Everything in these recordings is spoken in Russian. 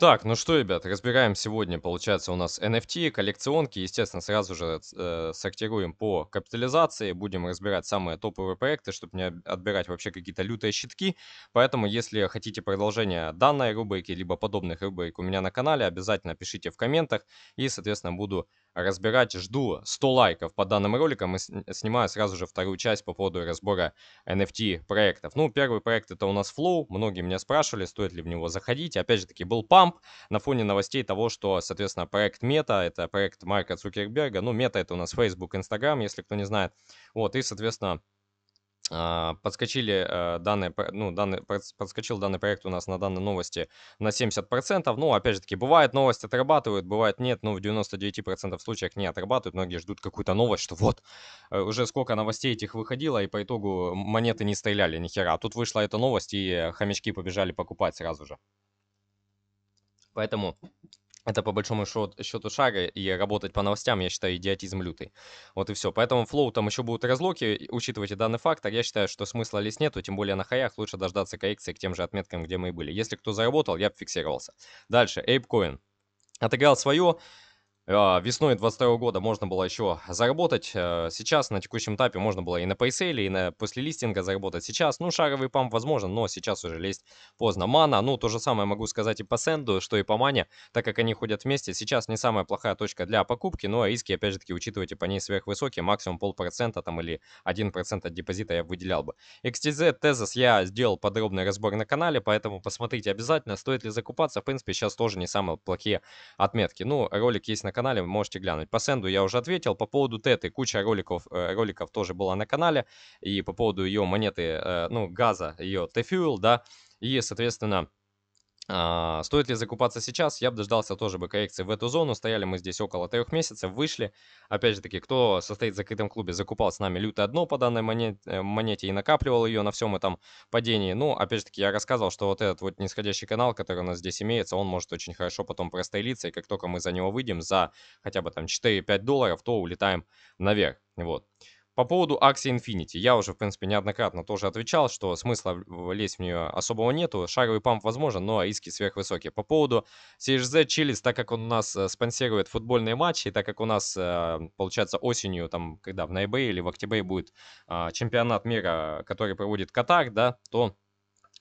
Так, ну что, ребят, разбираем сегодня, получается, у нас NFT, коллекционки. Естественно, сразу же э, сортируем по капитализации. Будем разбирать самые топовые проекты, чтобы не отбирать вообще какие-то лютые щитки. Поэтому, если хотите продолжение данной рубрики, либо подобных рубрик у меня на канале, обязательно пишите в комментах. И, соответственно, буду разбирать. Жду 100 лайков по данным роликам мы э, снимаю сразу же вторую часть по поводу разбора NFT проектов. Ну, первый проект это у нас Flow. Многие меня спрашивали, стоит ли в него заходить. Опять же таки был памп на фоне новостей того, что, соответственно, проект Meta это проект Марка Цукерберга. Ну, Meta это у нас Facebook, Instagram, если кто не знает. Вот, и, соответственно, а, подскочили э, данные, ну, данные, подскочил данный проект у нас на данной новости на 70%. Ну, опять же таки, бывает новость отрабатывают, бывает нет, но ну, в 99% случаях не отрабатывают. Многие ждут какую-то новость, что вот, э, уже сколько новостей этих выходило, и по итогу монеты не стреляли ни хера. А тут вышла эта новость, и хомячки побежали покупать сразу же. Поэтому это по большому счету, счету шага, и работать по новостям, я считаю, идиотизм лютый. Вот и все. Поэтому флоу там еще будут разлоки, учитывайте данный фактор. А я считаю, что смысла лезть нету, тем более на хаях лучше дождаться коррекции к тем же отметкам, где мы и были. Если кто заработал, я бы фиксировался. Дальше, ApeCoin. Отыграл свое, а, весной 22 года можно было еще заработать. Э, сейчас на текущем этапе можно было и на пейселе, и на после листинга заработать. Сейчас, ну, шаровый памп возможен, но сейчас уже лезть поздно. Мана, ну, то же самое могу сказать и по сенду, что и по мане, так как они ходят вместе. Сейчас не самая плохая точка для покупки, но иски опять же таки, учитывайте по ней сверхвысокие, максимум полпроцента там или 1% от депозита я выделял бы. XTZ, Tezos я сделал подробный разбор на канале, поэтому посмотрите обязательно, стоит ли закупаться. В принципе, сейчас тоже не самые плохие отметки. Ну, ролик есть на канале канале, можете глянуть. По сенду я уже ответил. По поводу теты, куча роликов, э, роликов тоже была на канале. И по поводу ее монеты, э, ну, газа, ее T-Fuel, да. И, соответственно, а, стоит ли закупаться сейчас? Я бы дождался тоже бы коррекции в эту зону. Стояли мы здесь около трех месяцев, вышли. Опять же таки, кто состоит в закрытом клубе, закупал с нами лютое дно по данной монете, э, монете и накапливал ее на всем этом падении. Ну, опять же таки, я рассказывал, что вот этот вот нисходящий канал, который у нас здесь имеется, он может очень хорошо потом прострелиться. И как только мы за него выйдем, за хотя бы там 4-5 долларов, то улетаем наверх. Вот. По поводу акции Infinity, я уже, в принципе, неоднократно тоже отвечал, что смысла лезть в нее особого нету. Шаговый памп возможен, но иски сверхвысокие. По поводу CHZ Chilis, так как он у нас э, спонсирует футбольные матчи, и так как у нас, э, получается, осенью, там, когда в ноябре или в октябре будет а, чемпионат мира, который проводит Катар, да, то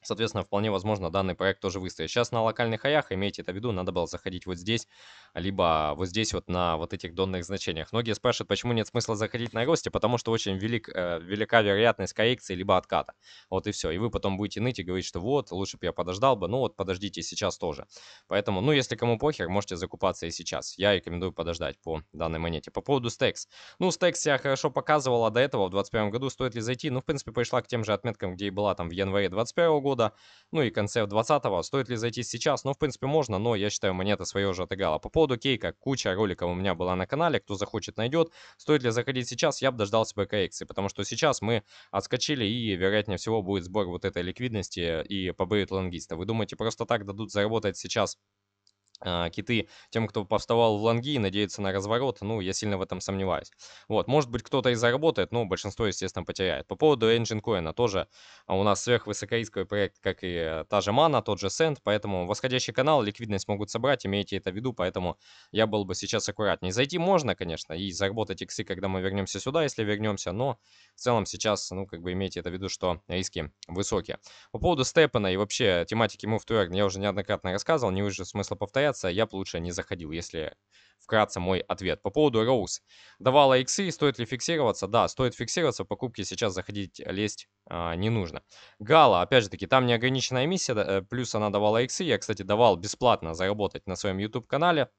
Соответственно, вполне возможно, данный проект тоже выстоит. Сейчас на локальных аях, имейте это в виду, надо было заходить вот здесь, либо вот здесь вот на вот этих донных значениях. Многие спрашивают, почему нет смысла заходить на росте, потому что очень велик, э, велика вероятность коррекции, либо отката. Вот и все. И вы потом будете ныть и говорить, что вот, лучше бы я подождал бы, ну вот подождите сейчас тоже. Поэтому, ну если кому похер, можете закупаться и сейчас. Я рекомендую подождать по данной монете. По поводу стекс. Ну, стекс я хорошо показывала до этого, в 2021 году стоит ли зайти. Ну, в принципе, пришла к тем же отметкам, где и была там в январе 2021 года года, ну и конце 20-го. Стоит ли зайти сейчас? Ну, в принципе, можно, но я считаю, монета свое уже отыграла. По поводу кейка, куча роликов у меня была на канале, кто захочет, найдет. Стоит ли заходить сейчас? Я бы дождался бы коррекции, потому что сейчас мы отскочили и, вероятнее всего, будет сбор вот этой ликвидности и побреют лонгиста. Вы думаете, просто так дадут заработать сейчас а, киты тем, кто повставал в лонги и надеется на разворот, ну, я сильно в этом сомневаюсь. Вот, может быть, кто-то и заработает, но большинство, естественно, потеряет. По поводу Engine Coin, а, тоже а, у нас сверхвысокорисковый проект, как и э, та же Мана, тот же Send, поэтому восходящий канал, ликвидность могут собрать, имейте это в виду, поэтому я был бы сейчас аккуратнее. Зайти можно, конечно, и заработать иксы, когда мы вернемся сюда, если вернемся, но в целом сейчас, ну, как бы имейте это в виду, что риски высокие. По поводу Степана и вообще тематики Move to Earn я уже неоднократно рассказывал, не вижу смысла повторяться, я бы лучше не заходил, если вкратце мой ответ. По поводу Роуз. Давала иксы, стоит ли фиксироваться? Да, стоит фиксироваться, Покупки сейчас заходить, лезть а, не нужно. Гала, опять же таки, там неограниченная миссия, э, плюс она давала иксы, я, кстати, давал бесплатно заработать на своем YouTube-канале,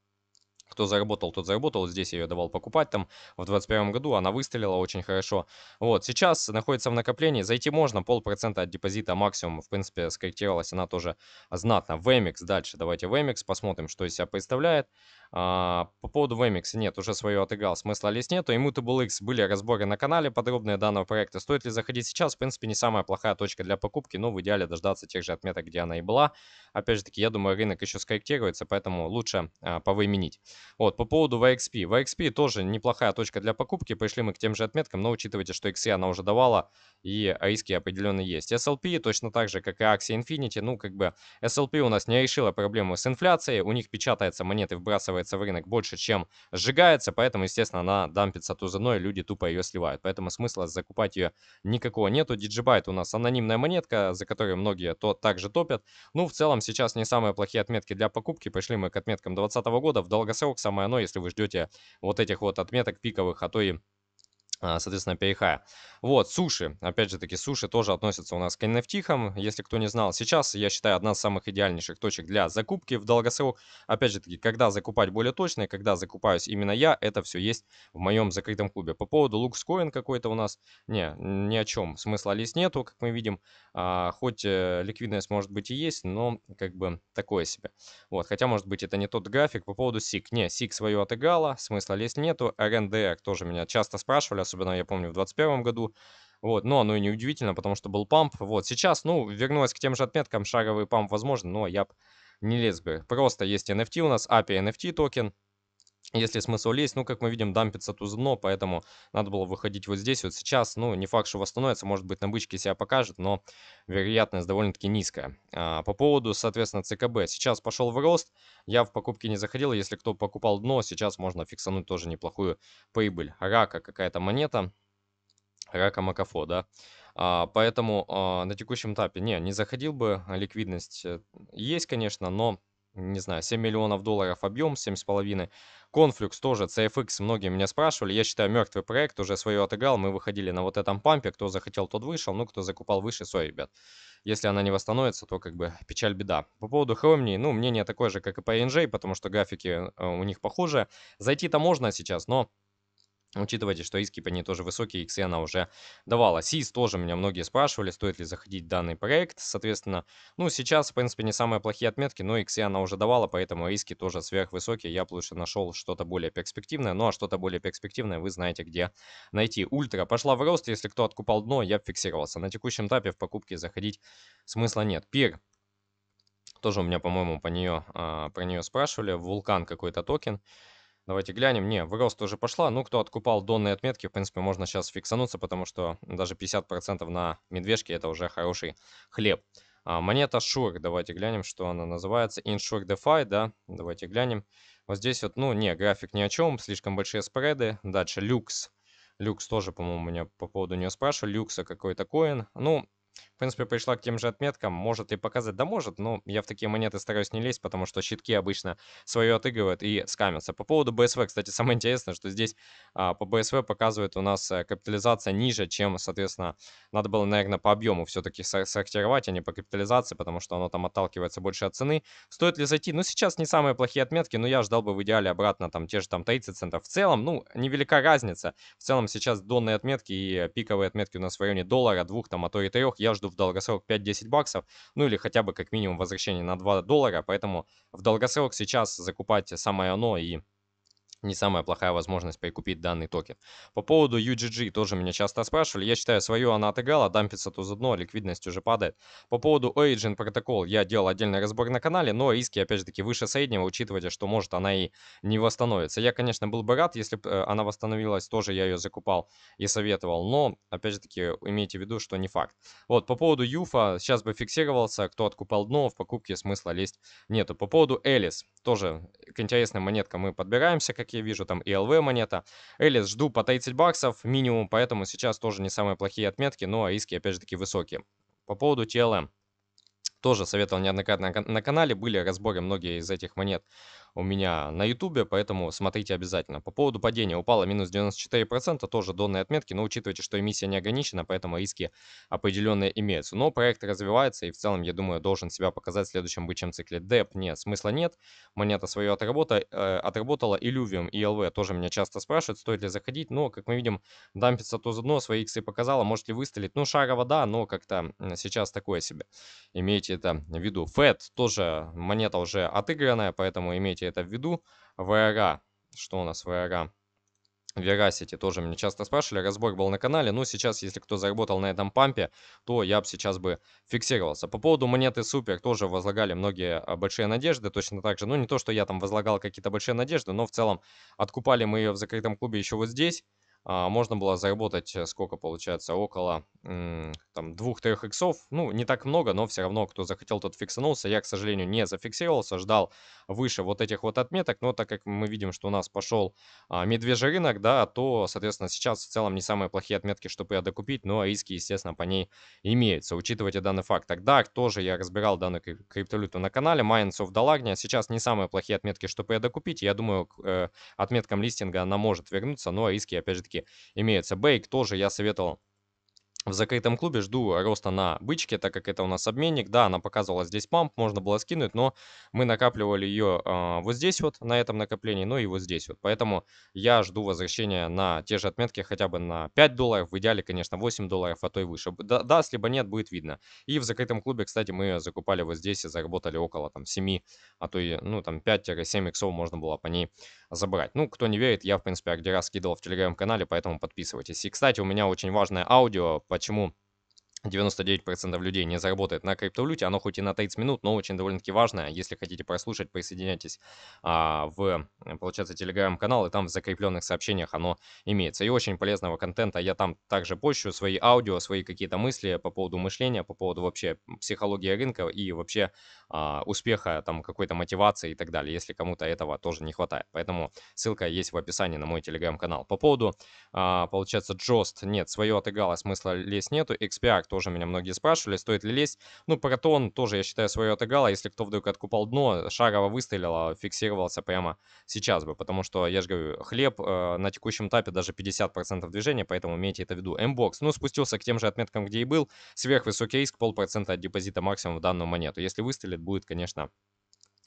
кто заработал, тот заработал. Здесь я ее давал покупать там в 2021 году. Она выстрелила очень хорошо. Вот, сейчас находится в накоплении. Зайти можно, полпроцента от депозита максимум. В принципе, скорректировалась она тоже знатно. VMX дальше. Давайте VMX посмотрим, что из себя представляет. А, по поводу VMX, нет, уже свое отыграл, смысла лезть нету. И MutableX были разборы на канале подробные данного проекта. Стоит ли заходить сейчас? В принципе, не самая плохая точка для покупки, но в идеале дождаться тех же отметок, где она и была. Опять же таки, я думаю, рынок еще скорректируется, поэтому лучше а, повыменить. Вот, по поводу VXP. VXP тоже неплохая точка для покупки, пришли мы к тем же отметкам, но учитывайте, что XE она уже давала, и риски определенно есть. SLP точно так же, как и акции Infinity, ну, как бы SLP у нас не решила проблему с инфляцией, у них печатается монеты, вбрасывая вкачивается в рынок больше, чем сжигается, поэтому, естественно, она дампится тузаной, люди тупо ее сливают. Поэтому смысла закупать ее никакого нету. Диджибайт у нас анонимная монетка, за которую многие то также топят. Ну, в целом, сейчас не самые плохие отметки для покупки. Пришли мы к отметкам 2020 года. В долгосрок самое оно, если вы ждете вот этих вот отметок пиковых, а то и а, соответственно, PIH. Вот, суши. Опять же таки, суши тоже относятся у нас к NFT. Если кто не знал, сейчас, я считаю, одна из самых идеальнейших точек для закупки в долгосрок. Опять же таки, когда закупать более точно, и когда закупаюсь именно я, это все есть в моем закрытом клубе. По поводу LuxCoin какой-то у нас, не, ни о чем. Смысла лист нету, как мы видим. А, хоть э, ликвидность может быть и есть, но как бы такое себе. Вот, хотя, может быть, это не тот график. По поводу SIG. Не, SIG свою отыгала, смысла лист нету. RNDR тоже меня часто спрашивали, особенно я помню в 2021 году. Вот, но оно и не удивительно, потому что был памп. Вот сейчас, ну, вернулась к тем же отметкам, шаговый памп возможен, но я не лез бы. Просто есть NFT у нас, API а NFT токен, если смысл есть, ну, как мы видим, дампится тузно, поэтому надо было выходить вот здесь вот сейчас. Ну, не факт, что восстановится, может быть, на бычке себя покажет, но вероятность довольно-таки низкая. А, по поводу, соответственно, ЦКБ. Сейчас пошел в рост, я в покупки не заходил, если кто покупал дно, сейчас можно фиксануть тоже неплохую прибыль. Рака какая-то монета, рака Макафо, да. А, поэтому а, на текущем этапе, не, не заходил бы, ликвидность э, есть, конечно, но не знаю, 7 миллионов долларов объем, 7,5. Конфлюкс тоже, CFX, многие меня спрашивали. Я считаю, мертвый проект, уже свое отыграл. Мы выходили на вот этом пампе. Кто захотел, тот вышел. Ну, кто закупал выше, сой, ребят. Если она не восстановится, то как бы печаль, беда. По поводу Хромни, ну, мнение такое же, как и по NJ, потому что графики э, у них похожие. Зайти-то можно сейчас, но Учитывайте, что иски по ней тоже высокие, иксы она уже давала. СИС тоже меня многие спрашивали, стоит ли заходить в данный проект. Соответственно, ну сейчас, в принципе, не самые плохие отметки, но иксы она уже давала, поэтому иски тоже сверхвысокие. Я бы лучше нашел что-то более перспективное. Ну а что-то более перспективное вы знаете, где найти. Ультра пошла в рост, если кто откупал дно, я фиксировался. На текущем этапе в покупке заходить смысла нет. Пир тоже у меня, по-моему, по нее, а, про нее спрашивали. Вулкан какой-то токен. Давайте глянем. Не, в рост уже пошла. Ну, кто откупал донные отметки, в принципе, можно сейчас фиксануться, потому что даже 50% на медвежке это уже хороший хлеб. А, монета Shure, давайте глянем, что она называется. Insure DeFi, да, давайте глянем. Вот здесь вот, ну, не, график ни о чем, слишком большие спреды. Дальше люкс. Люкс тоже, по-моему, меня по поводу нее спрашивали. Люкса какой-то коин. Ну, в принципе, пришла к тем же отметкам. Может ли показать? Да может, но я в такие монеты стараюсь не лезть, потому что щитки обычно свое отыгрывают и скамятся. По поводу БСВ, кстати, самое интересное, что здесь а, по БСВ показывает у нас э, капитализация ниже, чем, соответственно, надо было, наверное, по объему все-таки сортировать, а не по капитализации, потому что оно там отталкивается больше от цены. Стоит ли зайти? Ну, сейчас не самые плохие отметки, но я ждал бы в идеале обратно там те же там 30 центов. В целом, ну, невелика разница. В целом сейчас донные отметки и э, пиковые отметки у нас в районе доллара, двух там, а то и трех. Я я жду в долгосрок 5-10 баксов, ну или хотя бы как минимум возвращение на 2 доллара, поэтому в долгосрок сейчас закупать самое оно и не самая плохая возможность прикупить данный токен. По поводу UGG тоже меня часто спрашивали. Я считаю, свою она отыграла, дампится то за дно, ликвидность уже падает. По поводу Origin Protocol я делал отдельный разбор на канале, но риски, опять же таки, выше среднего, учитывая, что может она и не восстановится. Я, конечно, был бы рад, если бы э, она восстановилась, тоже я ее закупал и советовал, но, опять же таки, имейте в виду, что не факт. Вот, по поводу Юфа, сейчас бы фиксировался, кто откупал дно, в покупке смысла лезть нету. По поводу Элис, тоже к интересным монеткам мы подбираемся, как как я вижу, там и ЛВ монета. Элис жду по 30 баксов минимум, поэтому сейчас тоже не самые плохие отметки, но иски опять же таки высокие. По поводу TLM тоже советовал неоднократно на канале, были разборы многие из этих монет у меня на ютубе, поэтому смотрите обязательно. По поводу падения упало минус 94%, тоже донные отметки, но учитывайте, что эмиссия не ограничена, поэтому риски определенные имеются. Но проект развивается и в целом, я думаю, должен себя показать в следующем бычьем цикле. Деп э нет, смысла нет, монета свою отработа, э, отработала, Illuvium и ЛВ тоже меня часто спрашивают, стоит ли заходить, но, как мы видим, дампится то за свои иксы показала, может ли выстрелить, ну, шарова да, но как-то сейчас такое себе. Имейте это в виду. Фэт тоже монета уже отыгранная, поэтому имейте это в виду. VRA. Что у нас VRA? Veracity тоже меня часто спрашивали, разбор был на канале, но сейчас, если кто заработал на этом пампе, то я бы сейчас бы фиксировался. По поводу монеты Супер тоже возлагали многие а, большие надежды, точно так же, ну не то, что я там возлагал какие-то большие надежды, но в целом откупали мы ее в закрытом клубе еще вот здесь, а, можно было заработать, э, сколько получается, около там 2-3 иксов. Ну, не так много, но все равно, кто захотел, тот фиксанулся. Я, к сожалению, не зафиксировался, ждал выше вот этих вот отметок. Но так как мы видим, что у нас пошел а, медвежий рынок, да, то, соответственно, сейчас в целом не самые плохие отметки, чтобы я докупить, но риски, естественно, по ней имеются. Учитывайте данный факт. Тогда тоже я разбирал данную криптовалюту на канале Майнс of Dalagna. Сейчас не самые плохие отметки, чтобы я докупить. Я думаю, к э, отметкам листинга она может вернуться, но риски, опять же, напитки имеются. Бейк тоже я советовал в закрытом клубе жду роста на бычке, так как это у нас обменник. Да, она показывала здесь памп, можно было скинуть, но мы накапливали ее э, а, вот здесь вот, на этом накоплении, ну и вот здесь вот. Поэтому я жду возвращения на те же отметки хотя бы на 5 долларов, в идеале, конечно, 8 долларов, а то и выше. Да, даст, либо нет, будет видно. И в закрытом клубе, кстати, мы закупали вот здесь и заработали около там 7, а то и, ну, там 5-7 иксов можно было по ней забрать. Ну, кто не верит, я, в принципе, а где ордера скидывал в телеграм-канале, поэтому подписывайтесь. И, кстати, у меня очень важное аудио Почему? 99% людей не заработает на криптовалюте. Оно хоть и на 30 минут, но очень довольно-таки важное. Если хотите прослушать, присоединяйтесь а, в, э, получается, телеграм-канал, и там в закрепленных сообщениях оно имеется. И очень полезного контента. Я там также пощу свои аудио, свои какие-то мысли по поводу мышления, по поводу вообще психологии рынка и вообще а, успеха, там, какой-то мотивации и так далее, если кому-то этого тоже не хватает. Поэтому ссылка есть в описании на мой телеграм-канал. По поводу, а, получается, Джост, нет, свое отыграло, смысла лезть нету. Эксперт тоже меня многие спрашивали, стоит ли лезть. Ну, протон тоже, я считаю, свое отыграл, а если кто вдруг откупал дно, Шарова выстрелила, фиксировался прямо сейчас бы, потому что, я же говорю, хлеб э, на текущем этапе даже 50% движения, поэтому имейте это в виду. Мбокс, ну, спустился к тем же отметкам, где и был, сверхвысокий риск, полпроцента от депозита максимум в данную монету. Если выстрелит, будет, конечно,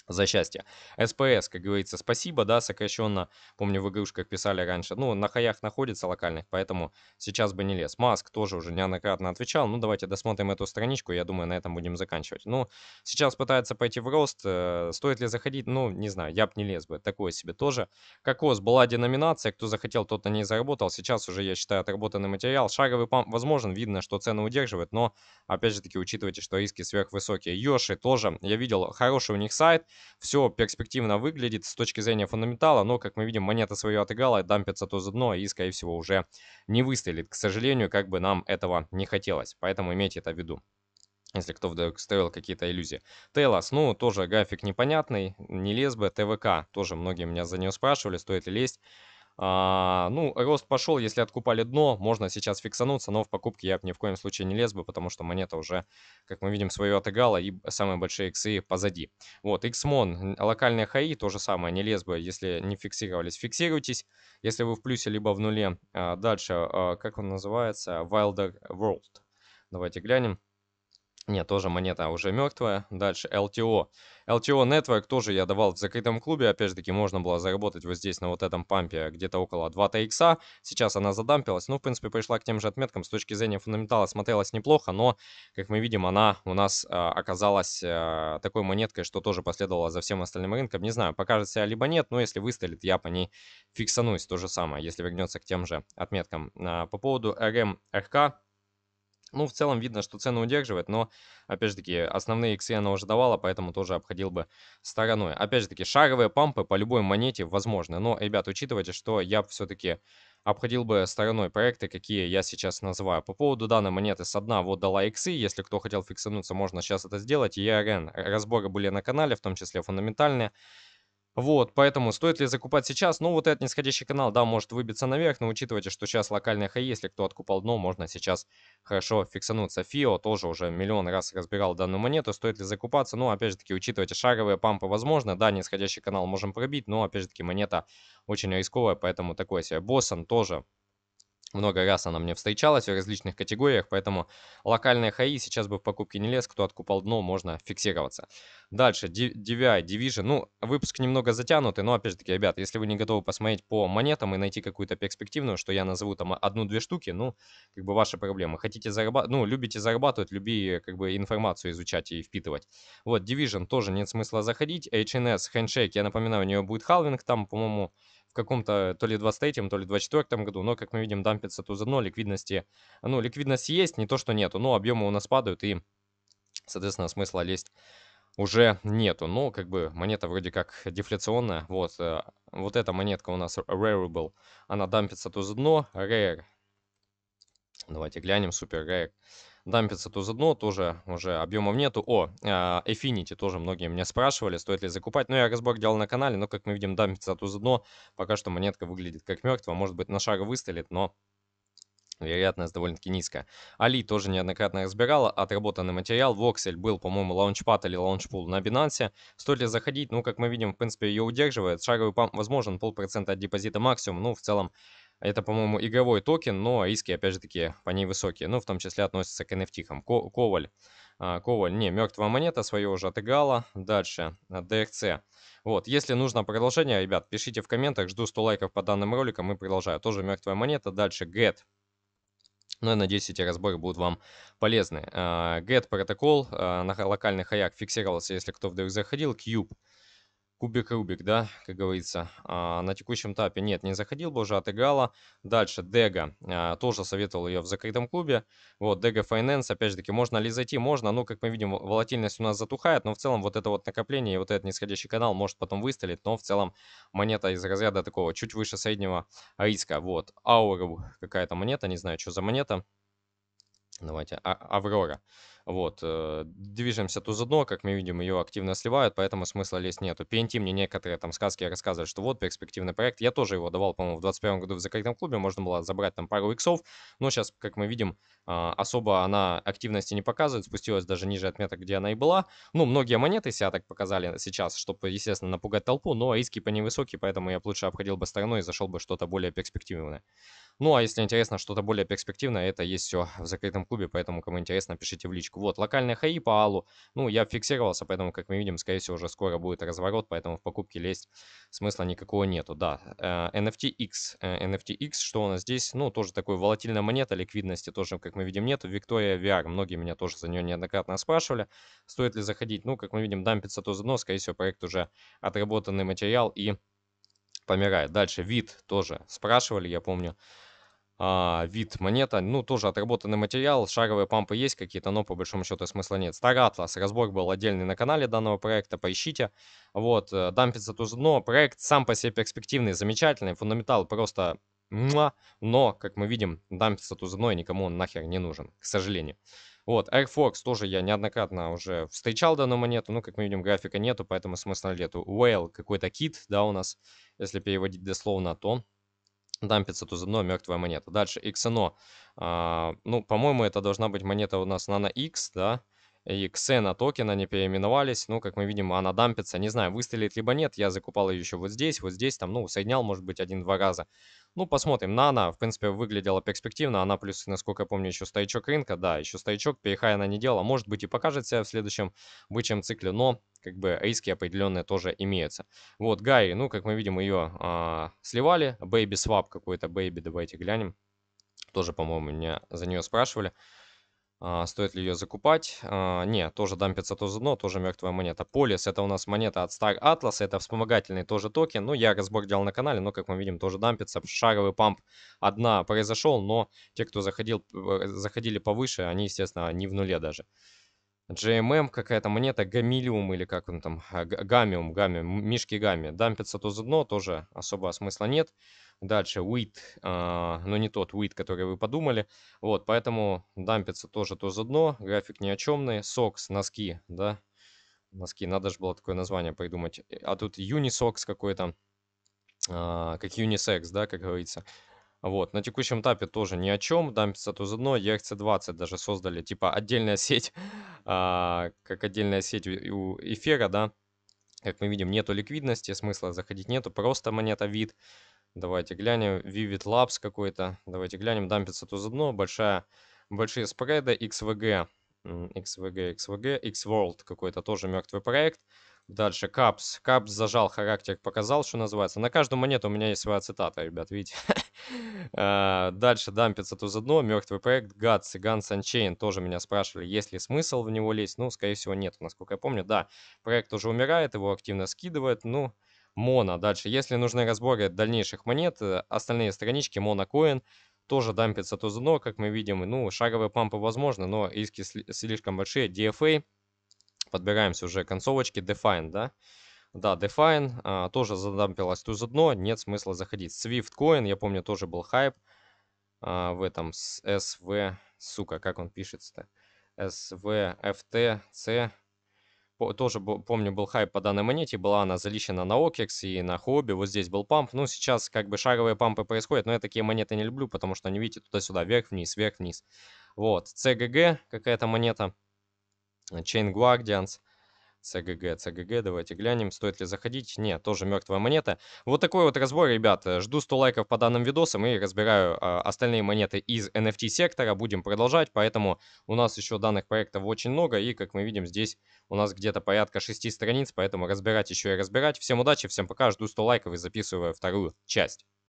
за счастье. СПС, как говорится, спасибо, да, сокращенно, помню, в игрушках писали раньше, ну, на хаях находится локальных, поэтому сейчас бы не лез. Маск тоже уже неоднократно отвечал, ну, давайте досмотрим эту страничку, я думаю, на этом будем заканчивать. Ну, сейчас пытается пойти в рост, э, стоит ли заходить, ну, не знаю, я бы не лез бы, такое себе тоже. Кокос, была деноминация, кто захотел, тот на ней заработал, сейчас уже, я считаю, отработанный материал, шаговый памп возможен, видно, что цены удерживает, но, опять же таки, учитывайте, что риски сверхвысокие. Йоши тоже, я видел, хороший у них сайт, все перспективно выглядит с точки зрения фундаментала, но, как мы видим, монета свою отыграла, дампится то за дно и, скорее всего, уже не выстрелит. К сожалению, как бы нам этого не хотелось, поэтому имейте это в виду если кто вдруг строил какие-то иллюзии. Телос, ну, тоже график непонятный, не лез бы. ТВК, тоже многие меня за нее спрашивали, стоит ли лезть. А, ну, рост пошел, если откупали дно, можно сейчас фиксануться, но в покупке я ни в коем случае не лез бы, потому что монета уже, как мы видим, свое отыгала и самые большие иксы позади. Вот, XMON, локальные хаи, то же самое, не лез бы, если не фиксировались, фиксируйтесь, если вы в плюсе, либо в нуле. А, дальше, а, как он называется, Wilder World. Давайте глянем. Нет, тоже монета уже мертвая. Дальше LTO. LTO Network тоже я давал в закрытом клубе. Опять же таки, можно было заработать вот здесь на вот этом пампе где-то около 2 TX. Сейчас она задампилась. Ну, в принципе, пришла к тем же отметкам. С точки зрения фундаментала смотрелась неплохо, но, как мы видим, она у нас э, оказалась э, такой монеткой, что тоже последовала за всем остальным рынком. Не знаю, покажется либо нет, но если выстрелит, я по ней фиксанусь. То же самое, если вернется к тем же отметкам. Э, по поводу rm ну, в целом видно, что цену удерживает, но, опять же таки, основные иксы она уже давала, поэтому тоже обходил бы стороной. Опять же таки, шаровые пампы по любой монете возможны, но, ребят, учитывайте, что я все-таки обходил бы стороной проекты, какие я сейчас называю. По поводу данной монеты с дна вот дала иксы, если кто хотел фиксануться, можно сейчас это сделать. ERN, разборы были на канале, в том числе фундаментальные. Вот, поэтому стоит ли закупать сейчас? Ну, вот этот нисходящий канал, да, может выбиться наверх, но учитывайте, что сейчас локальные хай, если кто откупал дно, можно сейчас хорошо фиксануться. Фио тоже уже миллион раз разбирал данную монету, стоит ли закупаться? Ну, опять же таки, учитывайте, шаговые пампы возможно, да, нисходящий канал можем пробить, но, опять же таки, монета очень рисковая, поэтому такой себе. Боссон тоже много раз она мне встречалась в различных категориях, поэтому локальные хаи сейчас бы в покупке не лез, кто откупал дно, можно фиксироваться. Дальше, DVI, Division, ну, выпуск немного затянутый, но, опять же таки, ребят, если вы не готовы посмотреть по монетам и найти какую-то перспективную, что я назову там одну-две штуки, ну, как бы ваши проблемы. Хотите зарабатывать, ну, любите зарабатывать, люби, как бы, информацию изучать и впитывать. Вот, Division тоже нет смысла заходить, HNS, Handshake, я напоминаю, у нее будет халвинг, там, по-моему, в каком-то то ли 23-м, то ли 24-м году, но, как мы видим, дампится то за одно, ликвидности, ну, ликвидность есть, не то, что нету, но объемы у нас падают, и, соответственно, смысла лезть уже нету. Ну, как бы монета вроде как дефляционная. Вот, э, вот эта монетка у нас rareable. Она дампится туз дно. Rare. Давайте глянем. Супер rare дампится то за дно, тоже уже объемов нету. О, а, Affinity тоже многие меня спрашивали, стоит ли закупать. Но ну, я разбор делал на канале, но, как мы видим, дампится то за дно. Пока что монетка выглядит как мертва. может быть, на шаг выстрелит, но вероятность довольно-таки низкая. Али тоже неоднократно разбирала отработанный материал. Воксель был, по-моему, лаунчпад или лаунчпул на Binance. Стоит ли заходить? Ну, как мы видим, в принципе, ее удерживает. Шаговый памп возможен, полпроцента от депозита максимум. Ну, в целом, это, по-моему, игровой токен, но риски, опять же таки, по ней высокие. Ну, в том числе относятся к NFT. -хам. Коваль. А, Коваль, не, мертвая монета, свое уже отыграла. Дальше, DRC. Вот, если нужно продолжение, ребят, пишите в комментах. Жду 100 лайков по данным роликам и продолжаю. Тоже мертвая монета. Дальше, GET. Но ну, я надеюсь, эти разборы будут вам полезны. Uh, GET протокол uh, а, на локальных хаяк фиксировался, если кто вдруг заходил. Cube кубик Рубик, да, как говорится, а, на текущем этапе. Нет, не заходил бы уже от Игала. Дальше, Дега, а, тоже советовал ее в закрытом клубе. Вот, Дега Finance, опять же таки, можно ли зайти? Можно, но, как мы видим, волатильность у нас затухает, но в целом вот это вот накопление и вот этот нисходящий канал может потом выстрелить, но в целом монета из разряда такого чуть выше среднего риска. Вот, Ауру какая-то монета, не знаю, что за монета. Давайте, а Аврора. Вот. Э, движемся то заодно, как мы видим, ее активно сливают, поэтому смысла лезть нету. PNT мне некоторые там сказки рассказывают, что вот перспективный проект. Я тоже его давал, по-моему, в 21 году в закрытом клубе. Можно было забрать там пару иксов, но сейчас, как мы видим, а, особо она активности не показывает. Спустилась даже ниже отметок, где она и была. Ну, многие монеты себя так показали сейчас, чтобы, естественно, напугать толпу, но риски по ней невысокие, поэтому я бы лучше обходил бы стороной и зашел бы что-то более перспективное. Ну, а если интересно что-то более перспективное, это есть все в закрытом клубе, поэтому, кому интересно, пишите в личку точку. Вот, локальная хаи по алу. Ну, я фиксировался, поэтому, как мы видим, скорее всего, уже скоро будет разворот, поэтому в покупке лезть смысла никакого нету. Да, NFTX. Э, NFTX, э, что у нас здесь? Ну, тоже такой волатильная монета, ликвидности тоже, как мы видим, нету. Виктория VR, многие меня тоже за нее неоднократно спрашивали, стоит ли заходить. Ну, как мы видим, дампится то за скорее всего, проект уже отработанный материал и помирает. Дальше вид тоже спрашивали, я помню а, вид монета. Ну, тоже отработанный материал, шаровые пампы есть какие-то, но по большому счету смысла нет. Стар Атлас, разбор был отдельный на канале данного проекта, поищите. Вот, э, дампится тоже дно. Проект сам по себе перспективный, замечательный, фундаментал просто но, как мы видим, дампится тузно, и никому он нахер не нужен, к сожалению. Вот, Air Force тоже я неоднократно уже встречал данную монету, но, как мы видим, графика нету, поэтому смысла нету. Whale какой-то кит, да, у нас, если переводить дословно, то дампится тузано, мертвая монета. Дальше XNO. А, ну, по-моему, это должна быть монета у нас Nano X, да? и Xena токена не переименовались. Ну, как мы видим, она дампится. Не знаю, выстрелит либо нет. Я закупал ее еще вот здесь, вот здесь, там, ну, соединял, может быть, один-два раза. Ну, посмотрим. Нана, в принципе, выглядела перспективно. Она плюс, насколько я помню, еще стоячок рынка. Да, еще стоячок. Перехай она не делала. Может быть, и покажет себя в следующем бычьем цикле, но как бы риски определенные тоже имеются. Вот, Гай, ну, как мы видим, ее а, сливали. Бэйби свап какой-то, бэйби, давайте глянем. Тоже, по-моему, меня за нее спрашивали. А, стоит ли ее закупать? А, не, тоже дампится то дно, тоже мертвая монета. Полис, это у нас монета от Star Atlas, это вспомогательный тоже токен. Ну, я разбор делал на канале, но, как мы видим, тоже дампится. Шаровый памп одна произошел, но те, кто заходил, э, заходили повыше, они, естественно, не в нуле даже. JMM какая-то монета, гамилиум или как он там, а, гамиум, гамиум, мишки гами. Дампится то за дно, тоже особого смысла нет. Дальше wheat, а, но не тот уит который вы подумали. Вот, поэтому дампится тоже то за дно, график ни о чемный. Сокс, носки, да, носки, надо же было такое название придумать. А тут юнисокс какой-то, а, как юнисекс, да, как говорится. Вот, на текущем этапе тоже ни о чем. Дампится то 1 и XC20 даже создали, типа, отдельная сеть, а, как отдельная сеть у эфира, да. Как мы видим, нету ликвидности, смысла заходить нету, просто монета вид. Давайте глянем, Vivid Labs какой-то, давайте глянем, дампится ТУЗ-1, большая, большие спреды, XVG, XVG, XVG, XWorld какой-то тоже мертвый проект. Дальше Капс. Капс зажал характер, показал, что называется. На каждую монету у меня есть своя цитата, ребят, видите? А, дальше дампится то заодно. Мертвый проект Guts и Guns Unchained тоже меня спрашивали, есть ли смысл в него лезть. Ну, скорее всего, нет, насколько я помню. Да, проект уже умирает, его активно скидывают. Ну, Мона. Дальше, если нужны разборы дальнейших монет, э, остальные странички Мона Коин тоже дампится то заодно, как мы видим. Ну, шаговые пампы возможны, но риски слишком большие. DFA. Подбираемся уже к концовочке. Define, да? Да, Define а, тоже задампилась туз одно, нет смысла заходить. SwiftCoin, я помню, тоже был хайп а, в этом с SV, сука, как он пишется-то? SVFTC. тоже помню, был хайп по данной монете, была она залищена на OKEX и на Хобби, вот здесь был памп. Ну, сейчас как бы шаговые пампы происходят, но я такие монеты не люблю, потому что они, видите, туда-сюда, вверх-вниз, вверх-вниз. Вот, CGG какая-то монета, Chain Guardians – ЦГГ, ЦГГ, давайте глянем, стоит ли заходить. Нет, тоже мертвая монета. Вот такой вот разбор, ребят. Жду 100 лайков по данным видосам и разбираю э, остальные монеты из NFT сектора. Будем продолжать, поэтому у нас еще данных проектов очень много. И, как мы видим, здесь у нас где-то порядка 6 страниц, поэтому разбирать еще и разбирать. Всем удачи, всем пока, жду 100 лайков и записываю вторую часть.